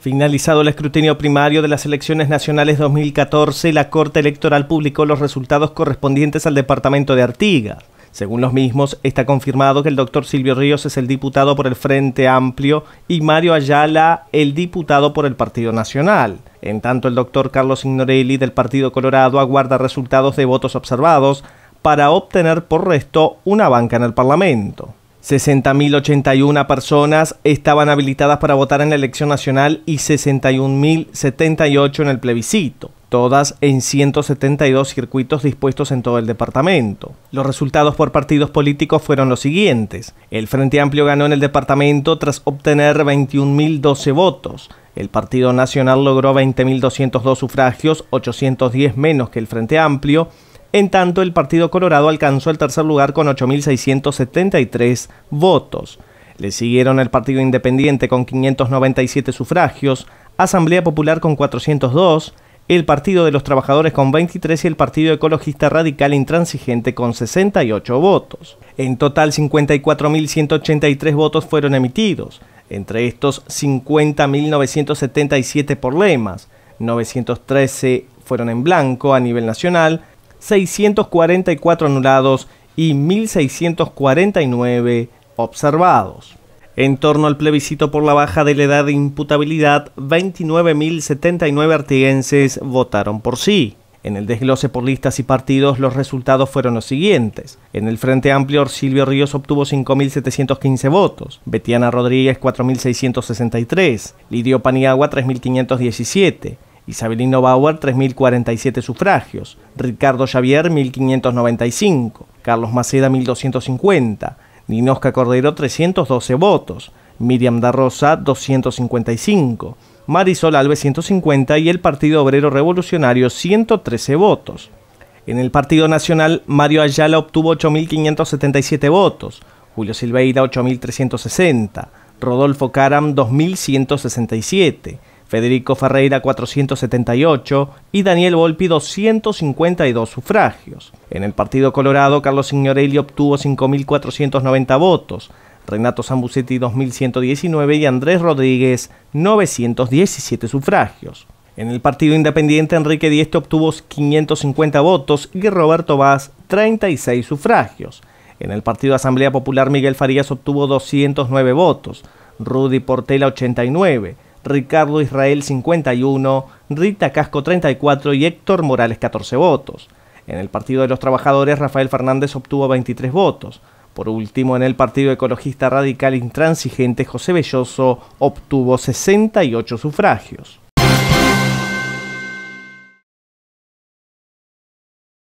Finalizado el escrutinio primario de las elecciones nacionales 2014, la Corte Electoral publicó los resultados correspondientes al departamento de Artigas. Según los mismos, está confirmado que el doctor Silvio Ríos es el diputado por el Frente Amplio y Mario Ayala el diputado por el Partido Nacional. En tanto, el doctor Carlos Ignorelli del Partido Colorado aguarda resultados de votos observados para obtener por resto una banca en el Parlamento. 60.081 personas estaban habilitadas para votar en la elección nacional y 61.078 en el plebiscito, todas en 172 circuitos dispuestos en todo el departamento. Los resultados por partidos políticos fueron los siguientes. El Frente Amplio ganó en el departamento tras obtener 21.012 votos. El Partido Nacional logró 20.202 sufragios, 810 menos que el Frente Amplio en tanto, el Partido Colorado alcanzó el tercer lugar con 8.673 votos. Le siguieron el Partido Independiente con 597 sufragios, Asamblea Popular con 402, el Partido de los Trabajadores con 23 y el Partido Ecologista Radical Intransigente con 68 votos. En total 54.183 votos fueron emitidos, entre estos 50.977 por lemas, 913 fueron en blanco a nivel nacional, 644 anulados y 1.649 observados. En torno al plebiscito por la baja de la edad de imputabilidad, 29.079 artiguenses votaron por sí. En el desglose por listas y partidos los resultados fueron los siguientes. En el Frente Amplio, Silvio Ríos obtuvo 5.715 votos, Betiana Rodríguez 4.663, Lidio Paniagua 3.517, Isabelino Bauer 3.047 sufragios, Ricardo Xavier 1.595, Carlos Maceda 1.250, Ninosca Cordero 312 votos, Miriam da Rosa 255, Marisol Alves 150 y el Partido Obrero Revolucionario 113 votos. En el Partido Nacional, Mario Ayala obtuvo 8.577 votos, Julio Silveira 8.360, Rodolfo Caram 2.167, Federico Ferreira 478 y Daniel Volpi 252 sufragios. En el Partido Colorado, Carlos Signorelli obtuvo 5.490 votos, Renato Zambucetti 2.119 y Andrés Rodríguez 917 sufragios. En el Partido Independiente, Enrique Dieste obtuvo 550 votos y Roberto Vaz 36 sufragios. En el Partido Asamblea Popular, Miguel Farías obtuvo 209 votos, Rudy Portela 89, Ricardo Israel 51, Rita Casco 34 y Héctor Morales 14 votos. En el Partido de los Trabajadores, Rafael Fernández obtuvo 23 votos. Por último, en el Partido Ecologista Radical Intransigente, José Belloso obtuvo 68 sufragios.